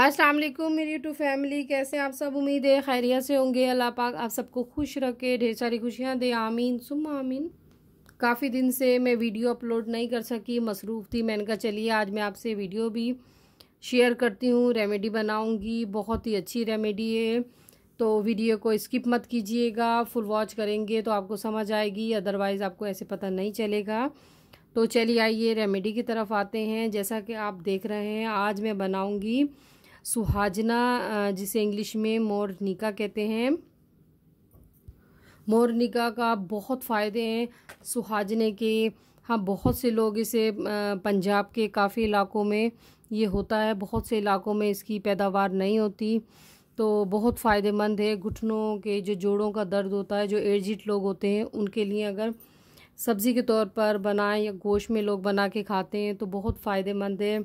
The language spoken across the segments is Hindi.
अस्सलाम वालेकुम मेरी टू फैमिली कैसे आप सब उम्मीद है खैरियत से होंगे अल्लाह पाक आप सबको खुश रखे ढेर सारी खुशियाँ दे आमीन सुम आमीन काफ़ी दिन से मैं वीडियो अपलोड नहीं कर सकी मसरूफ़ थी मैंने कहा चलिए आज मैं आपसे वीडियो भी शेयर करती हूँ रेमेडी बनाऊँगी बहुत ही अच्छी रेमेडी है तो वीडियो को स्किप मत कीजिएगा फुल वॉच करेंगे तो आपको समझ आएगी अदरवाइज़ आपको ऐसे पता नहीं चलेगा तो चलिए आइए रेमेडी की तरफ आते हैं जैसा कि आप देख रहे हैं आज मैं बनाऊँगी सुहाजना जिसे इंग्लिश में मोरनिका कहते हैं मोरनिका का बहुत फ़ायदे हैं सुहाजने के हाँ बहुत से लोग इसे पंजाब के काफ़ी इलाकों में ये होता है बहुत से इलाकों में इसकी पैदावार नहीं होती तो बहुत फ़ायदेमंद है घुटनों के जो जोड़ों का दर्द होता है जो एर्जिट लोग होते हैं उनके लिए अगर सब्ज़ी के तौर पर बनाएं या गोश्त में लोग बना के खाते हैं तो बहुत फ़ायदेमंद है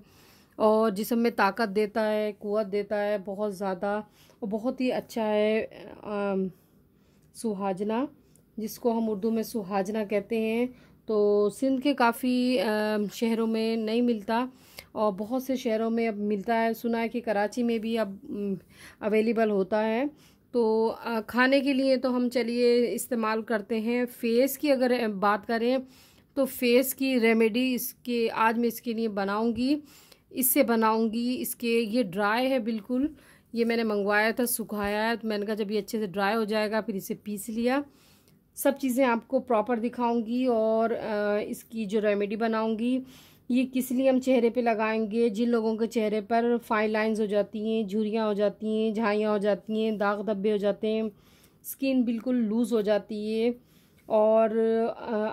और जिसम में ताकत देता है कुत देता है बहुत ज़्यादा और बहुत ही अच्छा है आ, सुहाजना जिसको हम उर्दू में सुहाजना कहते हैं तो सिंध के काफ़ी शहरों में नहीं मिलता और बहुत से शहरों में अब मिलता है सुना है कि कराची में भी अब अवेलेबल होता है तो खाने के लिए तो हम चलिए इस्तेमाल करते हैं फेस की अगर बात करें तो फेस की रेमेडी इसके आज मैं इसके लिए बनाऊंगी इससे बनाऊंगी इसके ये ड्राई है बिल्कुल ये मैंने मंगवाया था सुखाया है तो मैंने कहा जब ये अच्छे से ड्राई हो जाएगा फिर इसे पीस लिया सब चीज़ें आपको प्रॉपर दिखाऊंगी और इसकी जो रेमेडी बनाऊंगी ये किस लिए हम चेहरे पे लगाएंगे जिन लोगों के चेहरे पर फाइन लाइंस हो जाती हैं झुरियाँ हो जाती हैं झाइयाँ हो जाती हैं दाग धब्बे हो जाते हैं स्किन बिल्कुल लूज़ हो जाती है और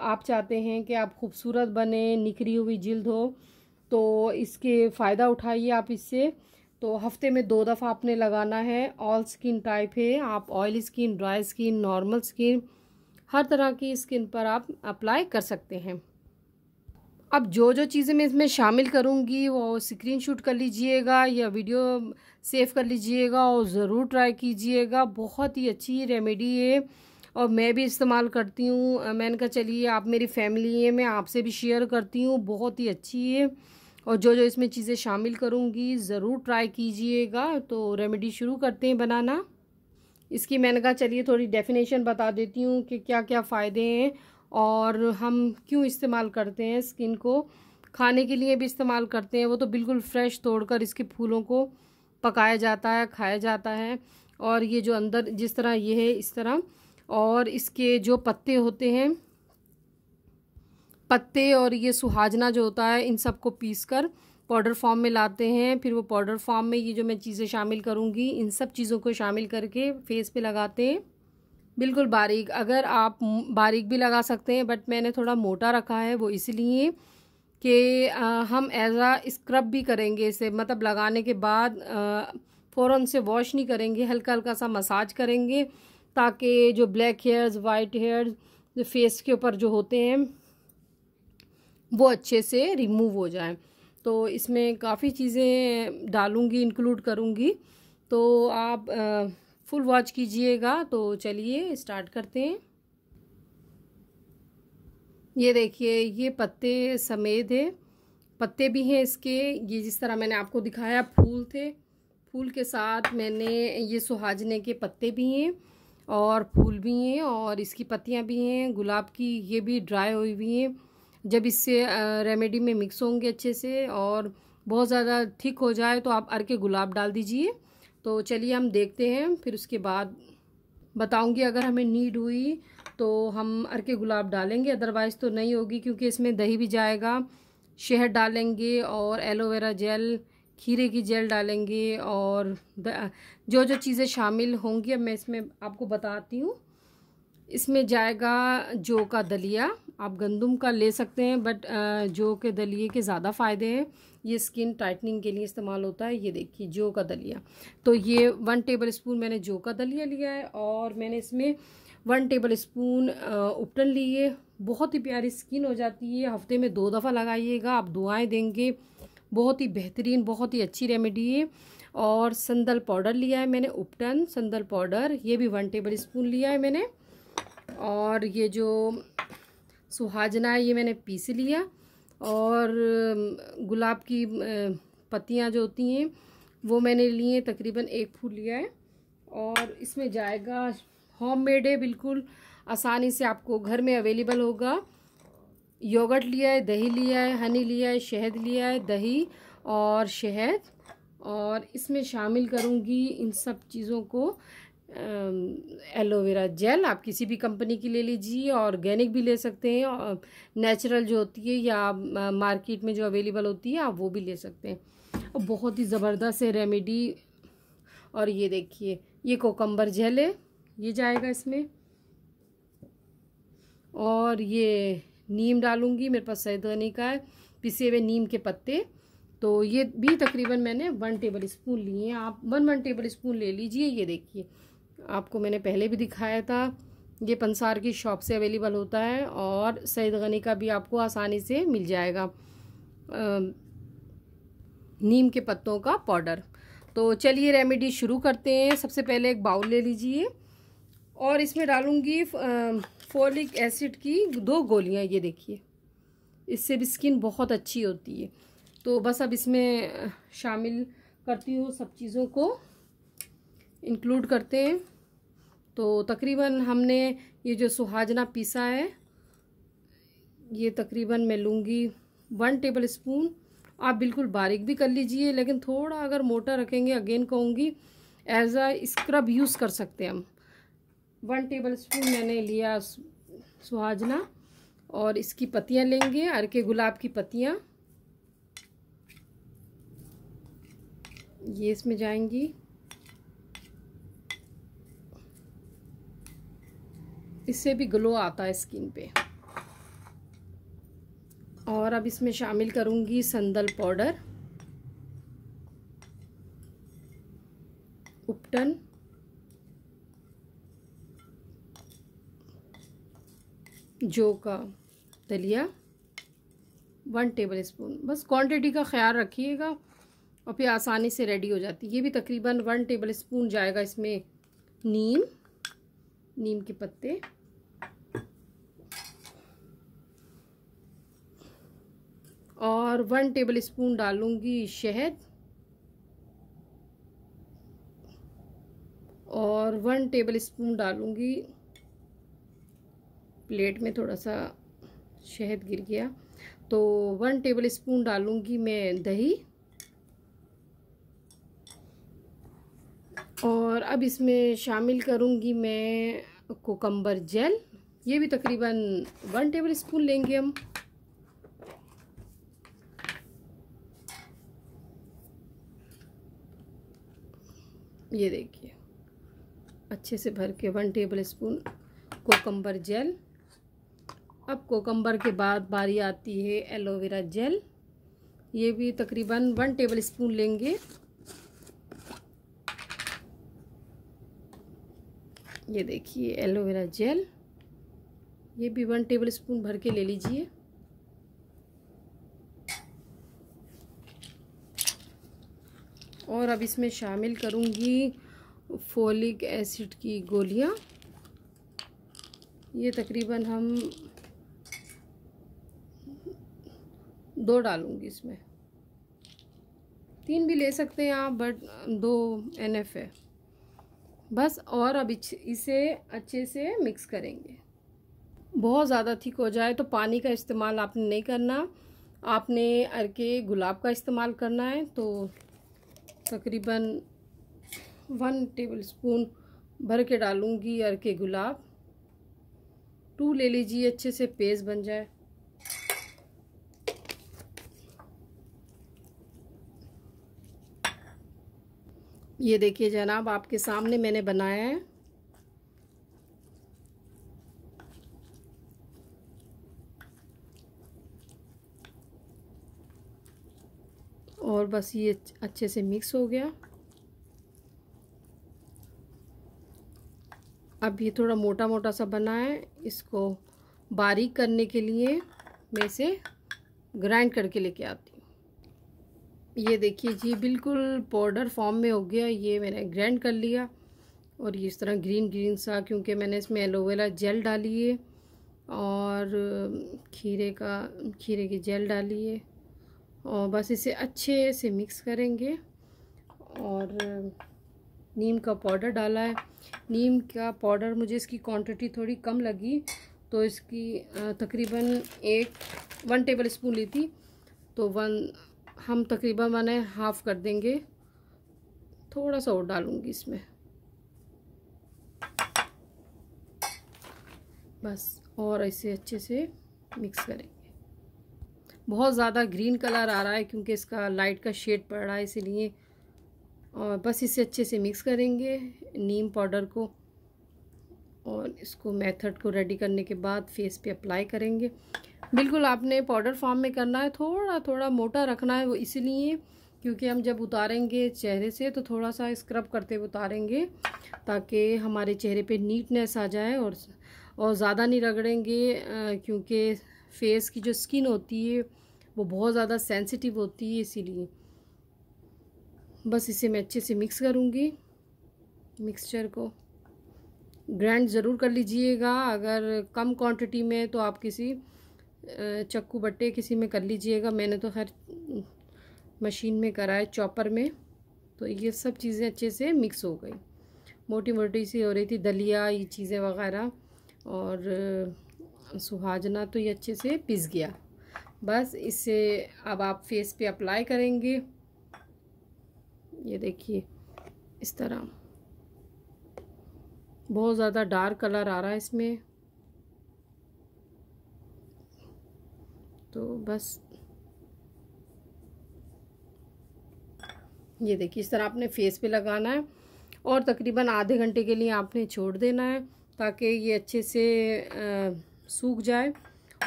आप चाहते हैं कि आप खूबसूरत बने निखरी हुई जल्द हो तो इसके फ़ायदा उठाइए आप इससे तो हफ्ते में दो दफ़ा आपने लगाना है ऑल स्किन टाइप है आप oil skin dry skin normal skin हर तरह की स्किन पर आप अप्लाई कर सकते हैं अब जो जो चीज़ें मैं इसमें शामिल करूँगी वो स्क्रीनशॉट कर लीजिएगा या वीडियो सेव कर लीजिएगा और ज़रूर ट्राई कीजिएगा बहुत ही अच्छी रेमेडी है और मैं भी इस्तेमाल करती हूँ मैंने कहा चलिए आप मेरी फैमिली है मैं आपसे भी शेयर करती हूँ बहुत ही अच्छी है और जो जो इसमें चीज़ें शामिल करूँगी ज़रूर ट्राई कीजिएगा तो रेमेडी शुरू करते हैं बनाना इसकी मैंने कहा चलिए थोड़ी डेफिनेशन बता देती हूँ कि क्या क्या फ़ायदे हैं और हम क्यों इस्तेमाल करते हैं स्किन को खाने के लिए भी इस्तेमाल करते हैं वो तो बिल्कुल फ्रेश तोड़कर इसके फूलों को पकाया जाता है खाया जाता है और ये जो अंदर जिस तरह ये है इस तरह और इसके जो पत्ते होते हैं पत्ते और ये सुहाजना जो होता है इन सबको पीस कर पाउडर फॉर्म में लाते हैं फिर वो पाउडर फॉर्म में ये जो मैं चीज़ें शामिल करूँगी इन सब चीज़ों को शामिल करके फेस पे लगाते हैं बिल्कुल बारीक अगर आप बारीक भी लगा सकते हैं बट मैंने थोड़ा मोटा रखा है वो इसलिए कि हम एज आ स्क्रब भी करेंगे इसे मतलब लगाने के बाद फ़ौर से वॉश नहीं करेंगे हल्का हल्का सा मसाज करेंगे ताकि जो black hairs white hairs face के ऊपर जो होते हैं वो अच्छे से रिमूव हो जाए तो इसमें काफ़ी चीज़ें डालूँगी इंक्लूड करूँगी तो आप आ, फुल वॉच कीजिएगा तो चलिए स्टार्ट करते हैं ये देखिए ये पत्ते समेत है पत्ते भी हैं इसके ये जिस तरह मैंने आपको दिखाया फूल थे फूल के साथ मैंने ये सुहाजने के पत्ते भी हैं और फूल भी हैं और इसकी पत्तियां भी हैं गुलाब की ये भी ड्राई हुई हुई हैं जब इससे रेमेडी में मिक्स होंगे अच्छे से और बहुत ज़्यादा थिक हो जाए तो आप अर के गुलाब डाल दीजिए तो चलिए हम देखते हैं फिर उसके बाद बताऊंगी अगर हमें नीड हुई तो हम अर के गुलाब डालेंगे अदरवाइज़ तो नहीं होगी क्योंकि इसमें दही भी जाएगा शहद डालेंगे और एलोवेरा जेल खीरे की जेल डालेंगे और जो जो चीज़ें शामिल होंगी अब मैं इसमें आपको बताती हूँ इसमें जाएगा जो का दलिया आप गंदम का ले सकते हैं बट जो के दलिए के ज़्यादा फ़ायदे हैं ये स्किन टाइटनिंग के लिए इस्तेमाल होता है ये देखिए जो का दलिया तो ये वन टेबल स्पून मैंने जो का दलिया लिया है और मैंने इसमें वन टेबल स्पून उपटन लिए बहुत ही प्यारी स्किन हो जाती है हफ्ते में दो दफ़ा लगाइएगा आप दुआएँ देंगे बहुत ही बेहतरीन बहुत ही अच्छी रेमेडी है और संदल पाउडर लिया है मैंने उपटन संदल पाउडर ये भी वन टेबल स्पून लिया है मैंने और ये जो सुहाजना ये मैंने पीस लिया और गुलाब की पत्तियाँ जो होती हैं वो मैंने लिए तकरीबन एक फूल लिया है और इसमें जाएगा होम मेड है बिल्कुल आसानी से आपको घर में अवेलेबल होगा योगर्ट लिया है दही लिया है हनी लिया है शहद लिया है दही और शहद और इसमें शामिल करूँगी इन सब चीज़ों को एलोवेरा जेल आप किसी भी कंपनी की ले लीजिए ऑर्गेनिक भी ले सकते हैं नेचुरल जो होती है या मार्केट में जो अवेलेबल होती है आप वो भी ले सकते हैं और बहुत ही ज़बरदस्त है रेमेडी और ये देखिए ये कोकम्बर जेल है ये जाएगा इसमें और ये नीम डालूंगी मेरे पास सैदनी का है पिसे हुए नीम के पत्ते तो ये भी तकरीबन मैंने वन टेबल स्पून लिए हैं आप वन वन टेबल स्पून ले लीजिए ये देखिए आपको मैंने पहले भी दिखाया था ये पंसार की शॉप से अवेलेबल होता है और सैद गनी का भी आपको आसानी से मिल जाएगा नीम के पत्तों का पाउडर तो चलिए रेमेडी शुरू करते हैं सबसे पहले एक बाउल ले लीजिए और इसमें डालूँगी फोलिक एसिड की दो गोलियाँ ये देखिए इससे भी स्किन बहुत अच्छी होती है तो बस अब इसमें शामिल करती हूँ सब चीज़ों को इंक्लूड करते हैं तो तकरीबन हमने ये जो सुहाजना पीसा है ये तकरीबन मैं लूँगी वन टेबल स्पून आप बिल्कुल बारीक भी कर लीजिए लेकिन थोड़ा अगर मोटा रखेंगे अगेन कहूँगी एज आ स्क्रब यूज़ कर सकते हैं हम वन टेबल स्पून मैंने लिया सुहाजना और इसकी पत्तियाँ लेंगे अर के गुलाब की पत्तियाँ ये इसमें जाएंगी इससे भी ग्लो आता है स्किन पे और अब इसमें शामिल करूँगी संदल पाउडर उपटन जो का दलिया वन टेबल स्पून बस क्वांटिटी का ख्याल रखिएगा और फिर आसानी से रेडी हो जाती है ये भी तकरीबन वन टेबल स्पून जाएगा इसमें नीम नीम के पत्ते और वन टेबल स्पून डालूँगी शहद और वन टेबल स्पून डालूँगी प्लेट में थोड़ा सा शहद गिर गया तो वन टेबल स्पून डालूँगी मैं दही और अब इसमें शामिल करूँगी मैं कोकम्बर जेल ये भी तकरीबन वन टेबल स्पून लेंगे हम ये देखिए अच्छे से भर के one tablespoon cucumber gel अब कोकम्बर के बाद बारी आती है एलोवेरा जेल ये भी तकरीबन वन टेबल स्पून लेंगे ये देखिए एलोवेरा जेल ये भी वन टेबल स्पून भर के ले लीजिए और अब इसमें शामिल करूँगी फोलिक एसिड की गोलियाँ ये तकरीबन हम दो डालूँगी इसमें तीन भी ले सकते हैं आप बट दो एन एफ है बस और अब इसे अच्छे से मिक्स करेंगे बहुत ज़्यादा ठीक हो जाए तो पानी का इस्तेमाल आपने नहीं करना आपने अरके गुलाब का इस्तेमाल करना है तो तकरीबन वन टेबल स्पून भर के डालूँगी अर के गुलाब टू ले लीजिए अच्छे से पेस्ट बन जाए ये देखिए जनाब आपके सामने मैंने बनाया है और बस ये अच्छे से मिक्स हो गया अब ये थोड़ा मोटा मोटा सा बना है इसको बारीक करने के लिए मैं इसे ग्राइंड करके लेके आती हूँ ये देखिए जी बिल्कुल पाउडर फॉर्म में हो गया ये मैंने ग्राइंड कर लिया और ये इस तरह ग्रीन ग्रीन सा क्योंकि मैंने इसमें एलोवेरा जेल डाली है और खीरे का खीरे की जेल डाली है और बस इसे अच्छे से मिक्स करेंगे और नीम का पाउडर डाला है नीम का पाउडर मुझे इसकी क्वांटिटी थोड़ी कम लगी तो इसकी तकरीबन एक वन टेबल स्पून ली थी तो वन हम तकरीबन मैंने हाफ़ कर देंगे थोड़ा सा और डालूँगी इसमें बस और इसे अच्छे से मिक्स करें बहुत ज़्यादा ग्रीन कलर आ रहा है क्योंकि इसका लाइट का शेड पड़ रहा है इसीलिए और बस इसे अच्छे से मिक्स करेंगे नीम पाउडर को और इसको मेथड को रेडी करने के बाद फेस पे अप्लाई करेंगे बिल्कुल आपने पाउडर फॉर्म में करना है थोड़ा थोड़ा मोटा रखना है वो इसलिए क्योंकि हम जब उतारेंगे चेहरे से तो थोड़ा सा स्क्रब करते हुए उतारेंगे ताकि हमारे चेहरे पे नीटनेस आ जाए और और ज़्यादा नहीं रगड़ेंगे क्योंकि फेस की जो स्किन होती है वो बहुत ज़्यादा सेंसिटिव होती है इसीलिए बस इसे मैं अच्छे से मिक्स करूँगी मिक्सचर को ग्राइंड ज़रूर कर लीजिएगा अगर कम क्वांटिटी में तो आप किसी चक्कू बट्टे किसी में कर लीजिएगा मैंने तो हर मशीन में करा है चॉपर में तो ये सब चीज़ें अच्छे से मिक्स हो गई मोटी मोटी सी हो रही थी दलिया ये चीज़ें वगैरह और सुहाजना तो ये अच्छे से पिस गया बस इसे अब आप फेस पे अप्लाई करेंगे ये देखिए इस तरह बहुत ज़्यादा डार्क कलर आ रहा है इसमें तो बस ये देखिए इस तरह आपने फेस पे लगाना है और तकरीबन आधे घंटे के लिए आपने छोड़ देना है ताकि ये अच्छे से आ, सूख जाए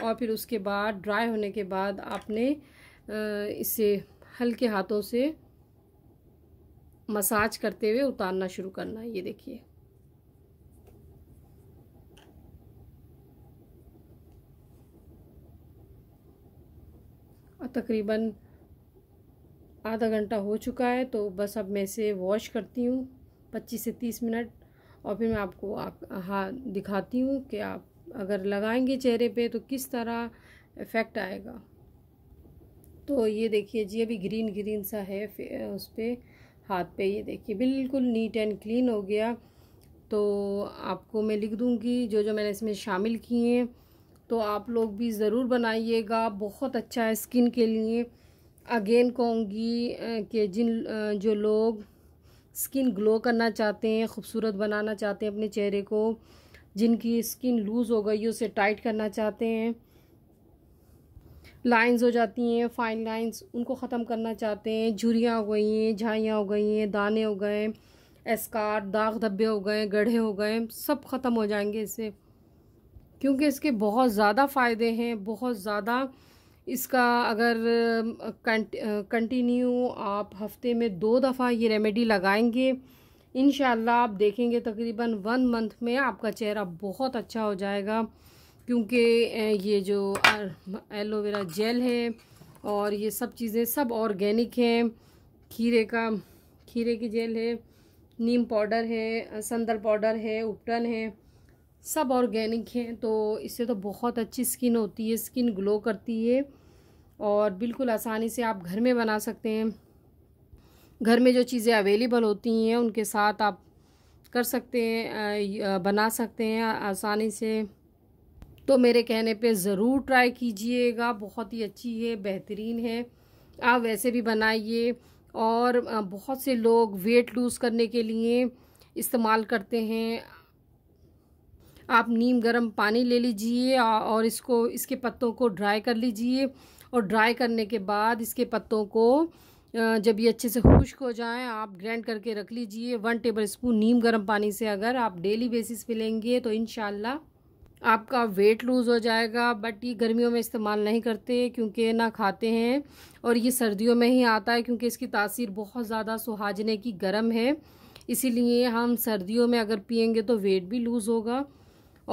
और फिर उसके बाद ड्राई होने के बाद आपने इसे हल्के हाथों से मसाज करते हुए उतारना शुरू करना ये देखिए और तकरीबन आधा घंटा हो चुका है तो बस अब मैं इसे वॉश करती हूँ पच्चीस से तीस मिनट और फिर मैं आपको आप, हाँ दिखाती हूँ कि आप अगर लगाएंगे चेहरे पे तो किस तरह इफ़ेक्ट आएगा तो ये देखिए जी अभी ग्रीन ग्रीन सा है उस पर हाथ पे ये देखिए बिल्कुल नीट एंड क्लीन हो गया तो आपको मैं लिख दूँगी जो जो मैंने इसमें शामिल किए हैं तो आप लोग भी ज़रूर बनाइएगा बहुत अच्छा है स्किन के लिए अगेन कहूँगी कि जिन जो लोग स्किन ग्लो करना चाहते हैं ख़ूबसूरत बनाना चाहते हैं अपने चेहरे को जिनकी स्किन लूज़ हो गई है उसे टाइट करना चाहते हैं लाइंस हो जाती हैं फाइन लाइंस उनको ख़त्म करना चाहते हैं झुरियाँ हो गई हैं झाइयाँ हो गई हैं दाने हो गए एस्कार दाग धब्बे हो गए गढ़े हो गए सब ख़त्म हो जाएंगे इससे क्योंकि इसके बहुत ज़्यादा फ़ायदे हैं बहुत ज़्यादा इसका अगर कंटिन्यू आप हफ्ते में दो दफ़ा ये रेमेडी लगाएंगे इन आप देखेंगे तकरीबन वन मंथ में आपका चेहरा बहुत अच्छा हो जाएगा क्योंकि ये जो एलोवेरा जेल है और ये सब चीज़ें सब ऑर्गेनिक हैं खीरे का खीरे की जेल है नीम पाउडर है संदर पाउडर है उपटन है सब ऑर्गेनिक हैं तो इससे तो बहुत अच्छी स्किन होती है स्किन ग्लो करती है और बिल्कुल आसानी से आप घर में बना सकते हैं घर में जो चीज़ें अवेलेबल होती हैं उनके साथ आप कर सकते हैं बना सकते हैं आसानी से तो मेरे कहने पे ज़रूर ट्राई कीजिएगा बहुत ही अच्छी है बेहतरीन है आप वैसे भी बनाइए और बहुत से लोग वेट लूज़ करने के लिए इस्तेमाल करते हैं आप नीम गर्म पानी ले लीजिए और इसको इसके पत्तों को ड्राई कर लीजिए और ड्राई करने के बाद इसके पत्तों को जब ये अच्छे से खुश्क हो जाए आप ग्रैंड करके रख लीजिए वन टेबल स्पून नीम गर्म पानी से अगर आप डेली बेसिस पे लेंगे तो इन आपका वेट लूज़ हो जाएगा बट ये गर्मियों में इस्तेमाल नहीं करते क्योंकि ना खाते हैं और ये सर्दियों में ही आता है क्योंकि इसकी तासीर बहुत ज़्यादा सुहाजने की गर्म है इसीलिए हम सर्दियों में अगर पियेंगे तो वेट भी लूज़ होगा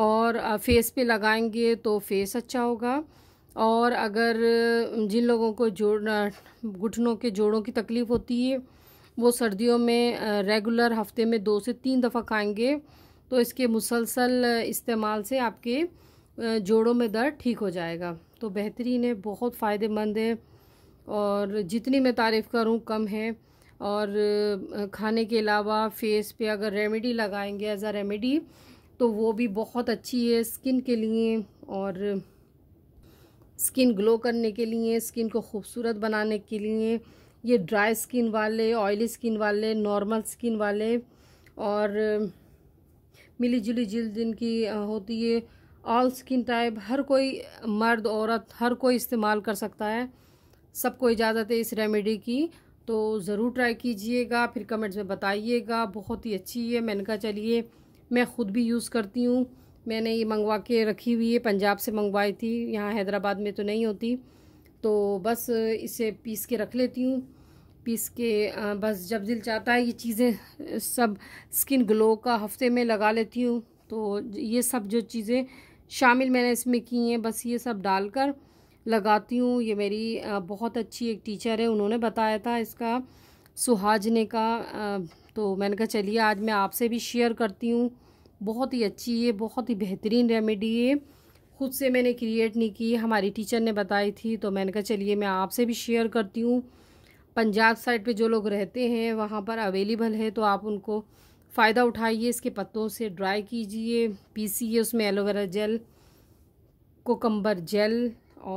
और फेस पे लगाएंगे तो फेस अच्छा होगा और अगर जिन लोगों को जोड़ घुटनों के जोड़ों की तकलीफ़ होती है वो सर्दियों में रेगुलर हफ्ते में दो से तीन दफ़ा खाएंगे तो इसके मुसलसल इस्तेमाल से आपके जोड़ों में दर्द ठीक हो जाएगा तो बेहतरीन है बहुत फ़ायदेमंद है और जितनी मैं तारीफ़ करूँ कम है और खाने के अलावा फेस पे अगर रेमेडी लगाएंगे एज आ रेमेडी तो वो भी बहुत अच्छी है स्किन के लिए और स्किन ग्लो करने के लिए स्किन को खूबसूरत बनाने के लिए ये ड्राई स्किन वाले ऑयली स्किन वाले नॉर्मल स्किन वाले और मिली जुली जिल्द जिनकी होती है ऑल स्किन टाइप हर कोई मर्द औरत हर कोई इस्तेमाल कर सकता है सबको इजाज़त है इस रेमेडी की तो ज़रूर ट्राई कीजिएगा फिर कमेंट्स में बताइएगा बहुत ही अच्छी है मैंने कहा चलिए मैं ख़ुद भी यूज़ करती हूँ मैंने ये मंगवा के रखी हुई है पंजाब से मंगवाई थी यहाँ हैदराबाद में तो नहीं होती तो बस इसे पीस के रख लेती हूँ पीस के बस जब दिल चाहता है ये चीज़ें सब स्किन ग्लो का हफ्ते में लगा लेती हूँ तो ये सब जो चीज़ें शामिल मैंने इसमें की हैं बस ये सब डालकर लगाती हूँ ये मेरी बहुत अच्छी एक टीचर है उन्होंने बताया था इसका सुहाजने का तो मैंने कहा चलिए आज मैं आपसे भी शेयर करती हूँ बहुत ही अच्छी है बहुत ही बेहतरीन रेमेडी है खुद से मैंने क्रिएट नहीं की हमारी टीचर ने बताई थी तो मैंने कहा चलिए मैं आपसे भी शेयर करती हूँ पंजाब साइड पे जो लोग रहते हैं वहाँ पर अवेलेबल है तो आप उनको फ़ायदा उठाइए इसके पत्तों से ड्राई कीजिए पीसीए उसमें एलोवेरा जेल कोकम्बर जेल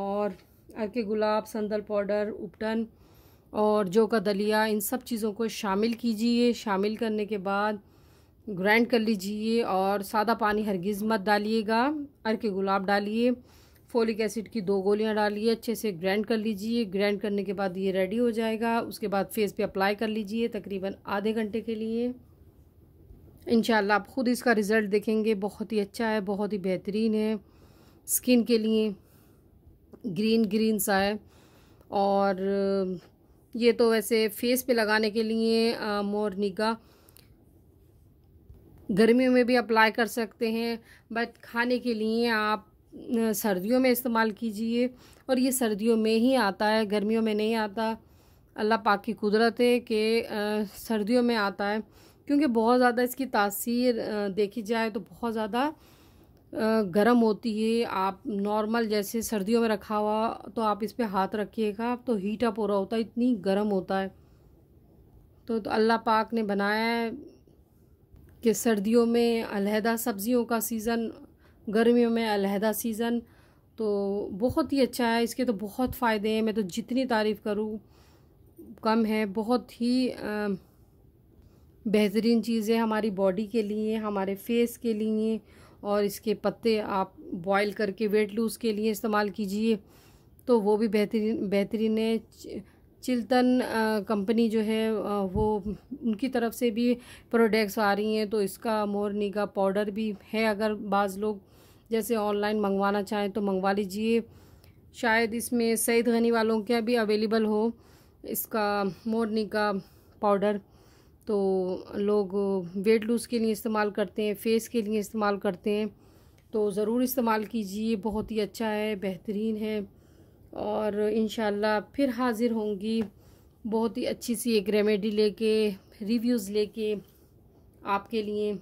और अर्के गुलाब संदल पाउडर उपटन और जो का दलिया इन सब चीज़ों को शामिल कीजिए शामिल करने के बाद ग्राइंड कर लीजिए और सादा पानी हरगिज़ मत डालिएगा अर के गुलाब डालिए फोलिक एसिड की दो गोलियां डालिए अच्छे से ग्राइंड कर लीजिए ग्राइंड करने के बाद ये रेडी हो जाएगा उसके बाद फेस पे अप्लाई कर लीजिए तकरीबन आधे घंटे के लिए इन आप ख़ुद इसका रिज़ल्ट देखेंगे बहुत ही अच्छा है बहुत ही बेहतरीन है स्किन के लिए ग्रीन ग्रीन सा है और ये तो वैसे फेस पे लगाने के लिए मोरनिका गर्मियों में भी अप्लाई कर सकते हैं बट खाने के लिए आप सर्दियों में इस्तेमाल कीजिए और ये सर्दियों में ही आता है गर्मियों में नहीं आता अल्लाह पाक की कुदरत है कि सर्दियों में आता है क्योंकि बहुत ज़्यादा इसकी तासीर देखी जाए तो बहुत ज़्यादा गर्म होती है आप नॉर्मल जैसे सर्दियों में रखा हुआ तो आप इस पर हाथ रखिएगा तो हीट अप हो रहा होता है इतनी गर्म होता है तो, तो अल्लाह पाक ने बनाया है कि सर्दियों में अलहदा सब्ज़ियों का सीज़न गर्मियों में अलहदा सीज़न तो बहुत ही अच्छा है इसके तो बहुत फ़ायदे हैं मैं तो जितनी तारीफ़ करूँ कम है बहुत ही बेहतरीन चीज़ है हमारी बॉडी के लिए हमारे फेस के लिए और इसके पत्ते आप बॉईल करके वेट लूज़ के लिए इस्तेमाल कीजिए तो वो भी बेहतरीन बेहतरीन है चिल्तन कंपनी जो है वो उनकी तरफ से भी प्रोडक्ट्स आ रही हैं तो इसका मोरनी का पाउडर भी है अगर बाज़ लोग जैसे ऑनलाइन मंगवाना चाहें तो मंगवा लीजिए शायद इसमें सईद गनी वालों के भी अवेलेबल हो इसका मोरनी का पाउडर तो लोग वेट लूज़ के लिए इस्तेमाल करते हैं फेस के लिए इस्तेमाल करते हैं तो ज़रूर इस्तेमाल कीजिए बहुत ही अच्छा है बेहतरीन है और इन फिर हाज़िर होंगी बहुत ही अच्छी सी एक रेमेडी लेके रिव्यूज़ लेके आपके लिए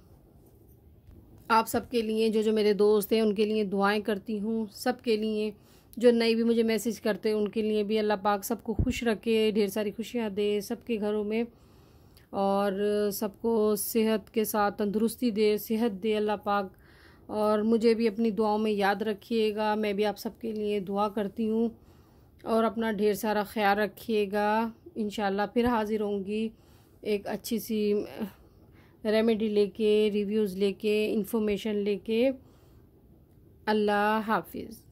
आप सबके लिए जो जो मेरे दोस्त हैं उनके लिए दुआएं करती हूँ सबके लिए जो नए भी मुझे मैसेज करते हैं उनके लिए भी अल्लाह पाक सबको खुश रखे ढेर सारी खुशियाँ दे सबके घरों में और सबको सेहत के साथ तंदुरुस्ती दे सेहत दे अल्लाह पाक और मुझे भी अपनी दुआओं में याद रखिएगा मैं भी आप सबके लिए दुआ करती हूँ और अपना ढेर सारा ख्याल रखिएगा इन फिर हाज़िर होंगी एक अच्छी सी रेमेडी लेके रिव्यूज़ लेके इंफॉर्मेशन लेके अल्लाह हाफिज़